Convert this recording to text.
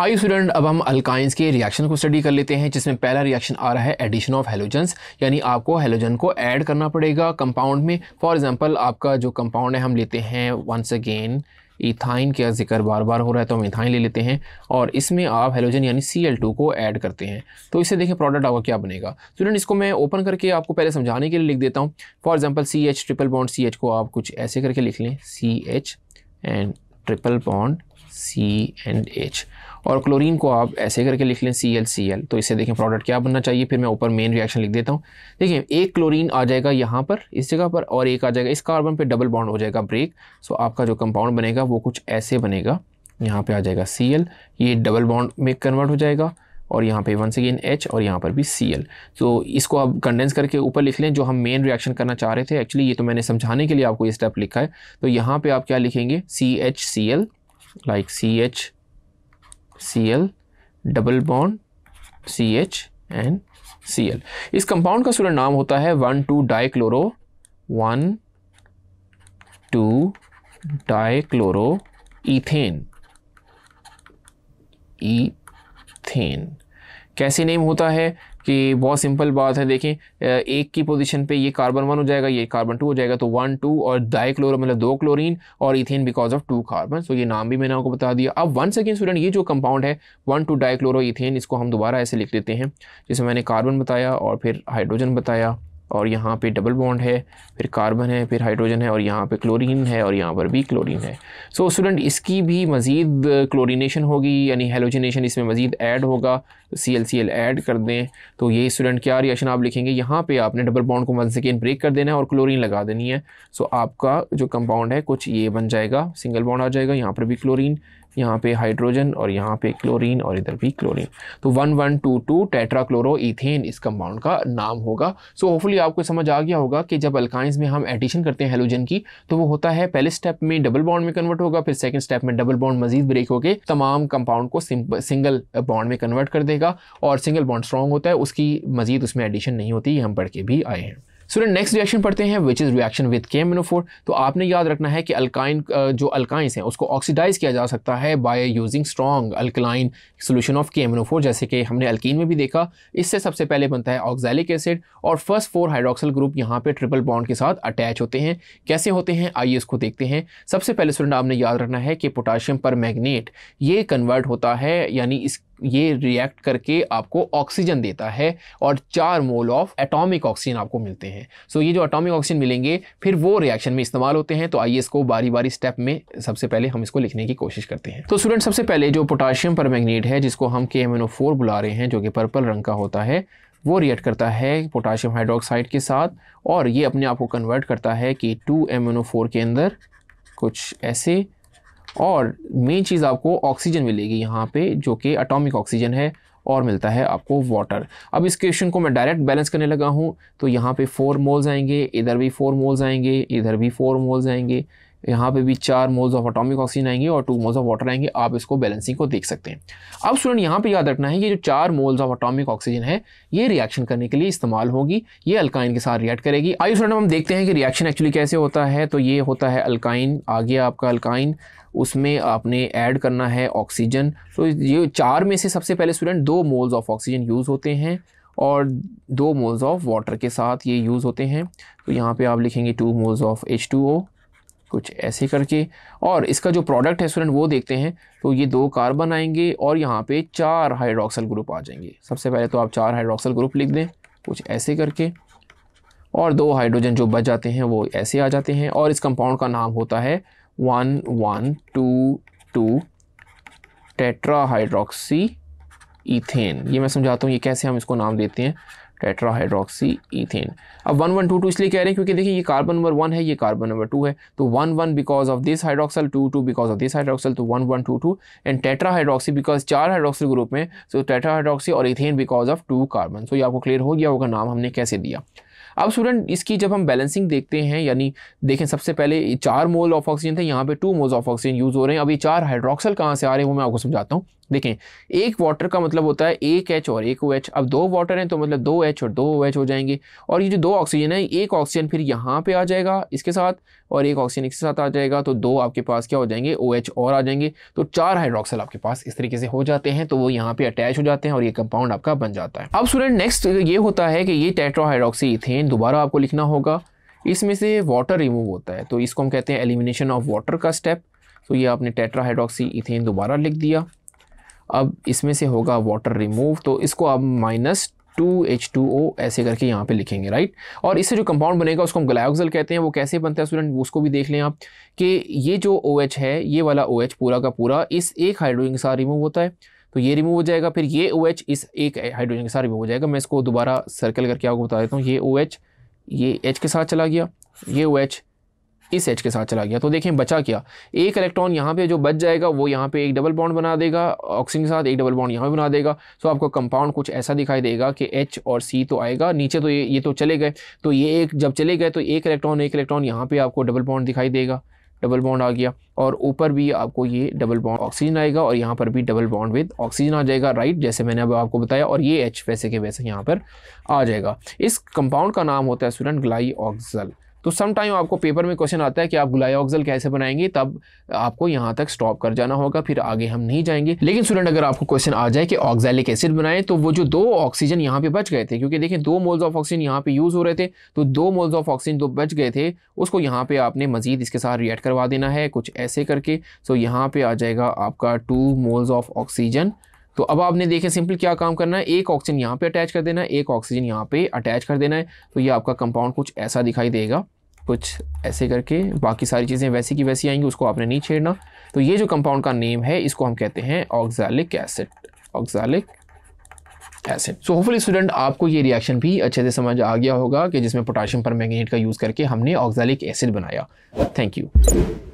I student अब हम alkynes के रिएक्शन को स्टडी कर लेते हैं जिसमें पहला रिएक्शन आ रहा है एडिशन ऑफ हेलोजन यानी आपको हेलोजन को ऐड करना पड़ेगा कंपाउंड में फॉर एग्जांपल आपका जो कंपाउंड है हम लेते हैं वंस अगेन इथाइन का जिक्र बार बार हो रहा है तो हम इथाइन ले लेते हैं और इसमें आप हेलोजन यानी सी एल टू को ऐड करते हैं तो इसे देखें प्रोडक्ट आपका क्या बनेगा स्टूडेंट इसको मैं ओपन करके आपको पहले समझाने के लिए लिख देता हूँ for example C H triple bond C H को आप कुछ ऐसे करके लिख लें C H and triple bond C and H और क्लोरीन को आप ऐसे करके लिख लें सी एल सी एल तो इससे देखें प्रोडक्ट क्या बनना चाहिए फिर मैं ऊपर मेन रिएक्शन लिख देता हूँ देखिए एक क्लोरीन आ जाएगा यहाँ पर इस जगह पर और एक आ जाएगा इस कार्बन पे डबल बॉन्ड हो जाएगा ब्रेक सो आपका जो कंपाउंड बनेगा वो कुछ ऐसे बनेगा यहाँ पे आ जाएगा सी एल ये डबल बॉन्ड में कन्वर्ट हो जाएगा और यहाँ पे वंस अगेन एच और यहाँ पर भी सी एल तो इसको आप कंडेंस करके ऊपर लिख लें जो हम मेन रिएक्शन करना चाह रहे थे एक्चुअली ये तो मैंने समझाने के लिए आपको ये स्टेप लिखा है तो यहाँ पे आप क्या लिखेंगे C H C L like C H C L double bond C H and C L इस कंपाउंड का सूर्य नाम होता है one two dichloro one two dichloro ethane ethane कैसे नेम होता है कि बहुत सिंपल बात है देखें एक की पोजीशन पे ये कार्बन वन हो जाएगा ये कार्बन टू हो जाएगा तो वन टू और डाई क्लोरो मतलब दो क्लोरीन और ethane because of two carbon so ये नाम भी मैंने आपको बता दिया अब वन सेकेंड स्टूडेंट ये जो कंपाउंड है one two dichloro ethane इसको हम दोबारा ऐसे लिख लेते हैं जिसे मैंने कार्बन बताया और फिर हाइड्रोजन बताया और यहाँ पे डबल बॉन्ड है फिर कार्बन है फिर हाइड्रोजन है और यहाँ पे क्लोरीन है और यहाँ पर भी क्लोरीन है सो so, स्टूडेंट इसकी भी मज़ीद क्लोरीनेशन होगी यानी हेलोजिनेशन इसमें मज़ीद ऐड होगा C L C L add कर दें तो ये स्टूडेंट क्या रिएक्शन आप लिखेंगे यहाँ पे आपने डबल बॉन्ड को से कैन ब्रेक कर देना है और क्लोरीन लगा देनी है सो so, आपका जो कंपाउंड है कुछ ये बन जाएगा सिंगल बॉन्ड आ जाएगा यहाँ पर भी क्लोरीन यहाँ पे हाइड्रोजन और यहाँ पे क्लोरीन और इधर भी क्लोरीन तो one one two two tetrachloro ethane इस कंपाउंड का नाम होगा सो होपफुली आपको समझ आ गया होगा कि जब अल्काइंस में हम एडिशन करते हैं हेलोजन की तो वो होता है पहले स्टेप में डबल बॉन्ड में कन्वर्ट होगा फिर सेकंड स्टेप में डबल बॉन्ड मजीद ब्रेक होकर तमाम कंपाउंड को सिंगल बॉन्ड में कन्वर्ट कर देगा और सिंगल बॉन्ड स्ट्रॉन्ग होता है उसकी मजीद उसमें एडिशन नहीं होती हम पढ़ के भी आए हैं स्टूडेंट नेक्स्ट रिएक्शन पढ़ते हैं विच इज़ रिएक्शन विद के मेनोफोर तो आपने याद रखना है कि अल्काइन जो अल्काइंस हैं उसको ऑक्सीडाइज किया जा सकता है by using strong alkaline solution of के मेनोफोर जैसे कि हमने अल्किन में भी देखा इससे सबसे पहले बनता है ऑक्जैलिक एसिड और फर्स्ट फोर हाइड्रोक्सल ग्रुप यहाँ पे ट्रिपल बॉन्ड के साथ अटैच होते हैं कैसे होते हैं आइए इसको देखते हैं सबसे पहले स्टूडेंट आपने याद रखना है कि पोटाशियम पर मैगनेट ये कन्वर्ट होता है यानी इस ये रिएक्ट करके आपको ऑक्सीजन देता है और चार मोल ऑफ एटॉमिक ऑक्सीजन आपको मिलते हैं सो so, ये जो एटॉमिक ऑक्सीजन मिलेंगे फिर वो रिएक्शन में इस्तेमाल होते हैं तो आइए इसको बारी बारी स्टेप में सबसे पहले हम इसको लिखने की कोशिश करते हैं तो स्टूडेंट सबसे पहले जो पोटाशियम पर है जिसको हम के बुला रहे हैं जो कि पर्पल रंग का होता है वो रिएक्ट करता है पोटाशियम हाइड्रोक्साइड के साथ और ये अपने आप को कन्वर्ट करता है कि टू एम के अंदर कुछ ऐसे और मेन चीज़ आपको ऑक्सीजन मिलेगी यहाँ पे जो कि अटोमिक ऑक्सीजन है और मिलता है आपको वाटर अब इस क्वेश्चन को मैं डायरेक्ट बैलेंस करने लगा हूँ तो यहाँ पे फोर मोल्स आएंगे इधर भी फोर मोल्स आएंगे इधर भी फोर मोल्स आएंगे यहाँ पे भी चार मोल्स ऑफ अटोमिक ऑक्सीजन आएंगे और टू मोल्स ऑफ वाटर आएंगे आप इसको बैलेंसिंग को देख सकते हैं अब स्टूडेंट यहाँ पे याद रखना है कि जो चार मोल्स ऑफ अटोमिक ऑक्सीजन है ये रिएक्शन करने के लिए इस्तेमाल होगी ये अल्काइन के साथ रिएक्ट करेगी आई स्टूडेंट हम देखते हैं कि रिएक्शन एक्चुअली कैसे होता है तो ये होता है अल्काइन आ गया आपका अल्काइन उसमें आपने ऐड करना है ऑक्सीजन तो ये चार में से सबसे पहले स्टूडेंट दो मोल्स ऑफ ऑक्सीजन यूज़ होते हैं और दो मोल्स ऑफ वाटर के साथ ये यूज़ होते हैं तो यहाँ पे आप लिखेंगे two moles of H two O कुछ ऐसे करके और इसका जो प्रोडक्ट है स्टूडेंट वो देखते हैं तो ये दो कार्बन आएंगे और यहाँ पे चार हाइड्रोक्सल ग्रुप आ जाएंगे सबसे पहले तो आप चार हाइड्रोक्सल ग्रुप लिख दें कुछ ऐसे करके और दो हाइड्रोजन जो बच जाते हैं वो ऐसे आ जाते हैं और इस कंपाउंड का नाम होता है one one two two tetra hydroxy ये मैं समझाता हूँ ये कैसे हम इसको नाम देते हैं टेट्राहाइड्रोक्सी ईथेन अब वन वन टू टू इसलिए कह रहे हैं क्योंकि देखिए ये कार्बन नंबर वन है ये कार्बन नंबर टू है तो one one because of this hydroxyl two two because of this hydroxyl तो one one two two and tetrahydroxy because चार हाइड्रोक्सी ग्रुप में सो टेट्राहाइड्रोक्सी और ethane because of two carbon so ये आपको clear हो गया होगा नाम हमने कैसे दिया अब स्टूडेंट इसकी जब हम बैलेंसिंग देखते हैं यानी देखें सबसे पहले चार मोल ऑफ ऑक्सीजन थे यहाँ पे two moles of oxygen use हो रहे हैं अभी चार हाइड्रोक्सल कहाँ से आ रहे हैं वो मैं आपको समझाता हूँ देखें एक वाटर का मतलब होता है एक एच और एक ओ एच अब दो वाटर हैं तो मतलब दो एच और दो ओ एच हो जाएंगे और ये जो दो ऑक्सीजन है एक ऑक्सीजन फिर यहाँ पे आ जाएगा इसके साथ और एक ऑक्सीजन इसके साथ आ जाएगा तो दो आपके पास क्या हो जाएंगे ओ एच और आ जाएंगे तो चार हाइड्रोक्सल आपके पास इस तरीके से हो जाते हैं तो वो यहाँ पे अटैच हो जाते हैं और ये कंपाउंड आपका बन जाता है अब स्टूडेंट नेक्स्ट ये होता है कि ये टेट्रोहाइड्रोक्सी इथेन दोबारा आपको लिखना होगा इसमें से वाटर रिमूव होता है तो इसको हम कहते हैं एलिमिनेशन ऑफ वाटर का स्टेप तो ये आपने टेट्राहाइड्रोक्सी इथेन दोबारा लिख दिया अब इसमें से होगा वाटर रिमूव तो इसको आप minus two H two O ऐसे करके यहाँ पे लिखेंगे राइट और इससे जो कंपाउंड बनेगा उसको हम ग्लायोक्सल कहते हैं वो कैसे बनता है स्टूडेंट उसको भी देख लें आप कि ये जो ओ OH है ये वाला ओ OH पूरा का पूरा इस एक हाइड्रोजन के साथ रिमूव होता है तो ये रिमूव हो जाएगा फिर ये ओ OH इस एक हाइड्रोजन के साथ रिमूव हो जाएगा मैं इसको दोबारा सर्कल करके आपको बता देता हूँ ये ओ OH, ये एच के साथ चला गया ये ओ OH, इस एच के साथ चला गया तो देखें बचा क्या एक इलेक्ट्रॉन यहाँ पे जो बच जाएगा वो यहाँ पे एक डबल बॉन्ड बना देगा ऑक्सीजन के साथ एक डबल बॉन्ड यहाँ पे बना देगा तो आपको कंपाउंड कुछ ऐसा दिखाई देगा कि एच और सी तो आएगा नीचे तो ये ये तो चले गए तो ये एक जब चले गए तो एक इलेक्ट्रॉन एक इलेक्ट्रॉन यहाँ पर आपको डबल बॉन्ड दिखाई देगा डबल बॉन्ड आ गया और ऊपर भी आपको ये डबल बॉन्ड ऑक्सीजन आएगा और यहाँ पर भी डबल बॉन्ड विद ऑक्सीजन आ जाएगा राइट जैसे मैंने अब आपको बताया और ये एच वैसे के वैसे यहाँ पर आ जाएगा इस कंपाउंड का नाम होता है स्टूडेंट ग्लाई ऑक्सल तो सम टाइम आपको पेपर में क्वेश्चन आता है कि आप ऑक्सल कैसे बनाएंगे तब आपको यहाँ तक स्टॉप कर जाना होगा फिर आगे हम नहीं जाएंगे लेकिन स्टूडेंट अगर आपको क्वेश्चन आ जाए कि ऑक्सैलिक एसिड बनाएं तो वो जो दो ऑक्सीजन यहाँ पे बच गए थे क्योंकि देखिए दो मोल्स ऑफ ऑक्सीजन यहाँ पे यूज़ हो रहे थे तो दो मोल्स ऑफ ऑक्सीजन जो बच गए थे उसको यहाँ पे आपने मजीद इसके साथ रिएक्ट करवा देना है कुछ ऐसे करके सो यहाँ पे आ जाएगा आपका टू मोल्स ऑफ ऑक्सीजन तो अब आपने देखें सिंपल क्या काम करना है एक ऑक्सीजन यहाँ पे अटैच कर देना है एक ऑक्सीजन यहाँ पे अटैच कर देना है तो ये आपका कंपाउंड कुछ ऐसा दिखाई देगा कुछ ऐसे करके बाकी सारी चीज़ें वैसी की वैसी आएंगी उसको आपने नहीं छेड़ना तो ये जो कंपाउंड का नेम है इसको हम कहते हैं oxalic acid oxalic acid so hopefully student आपको ये रिएक्शन भी अच्छे से समझ आ गया होगा कि जिसमें पोटाशियम पर मैगनेट का यूज़ करके हमने ऑक्जालिक एसिड बनाया थैंक यू